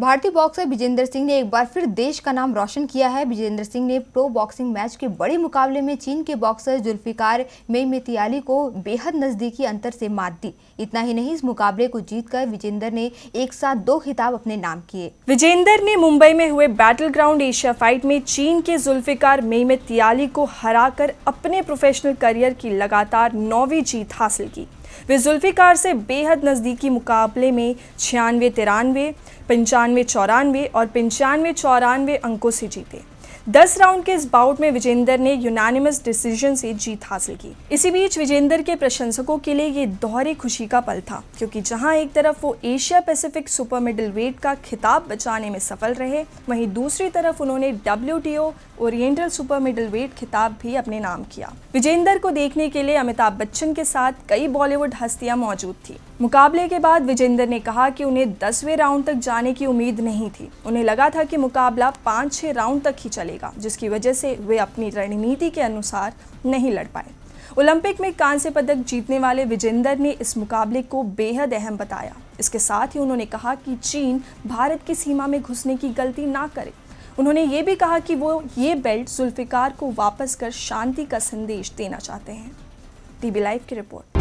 भारतीय बॉक्सर विजेंद्र सिंह ने एक बार फिर देश का नाम रोशन किया है विजेंद्र सिंह ने प्रो बॉक्सिंग मैच के बड़े मुकाबले में चीन के बॉक्सर जुल्फिकार मेमतियाली को बेहद नज़दीकी अंतर से मात दी इतना ही नहीं इस मुकाबले को जीतकर विजेंद्र ने एक साथ दो खिताब अपने नाम किए विजेंद्र ने मुंबई में हुए बैटल ग्राउंड एशिया फाइट में चीन के जुल्फिकार मेमतियाली को हरा अपने प्रोफेशनल करियर की लगातार नौवीं जीत हासिल की वे जुल्फ़िकार से बेहद नज़दीकी मुकाबले में छियानवे तिरानवे पंचानवे चौरानवे और पंचानवे चौरानवे अंकों से जीते दस राउंड के इस बाउट में विजेंदर ने यूनानिमस डिसीजन से जीत हासिल की इसी बीच विजेंदर के प्रशंसकों के लिए ये दोहरी खुशी का पल था क्योंकि जहां एक तरफ वो Asia Pacific super middleweight का खिताब बचाने में सफल रहे वहीं दूसरी तरफ उन्होंने W Oriental super middleweight खिताब भी अपने नाम किया विजेंदर को देखने के लिए अमिताभ बच्चन के साथ कई बॉलीवुड हस्तियां मौजूद थी मुकाबले के बाद विजेंदर ने कहा कि उन्हें दसवें राउंड तक जाने की उम्मीद नहीं थी उन्हें लगा था कि मुकाबला पाँच छः राउंड तक ही चलेगा जिसकी वजह से वे अपनी रणनीति के अनुसार नहीं लड़ पाए ओलंपिक में कांस्य पदक जीतने वाले विजेंदर ने इस मुकाबले को बेहद अहम बताया इसके साथ ही उन्होंने कहा कि चीन भारत की सीमा में घुसने की गलती ना करे उन्होंने ये भी कहा कि वो ये बेल्ट जुल्फ़िकार को वापस कर शांति का संदेश देना चाहते हैं टीबी लाइव की रिपोर्ट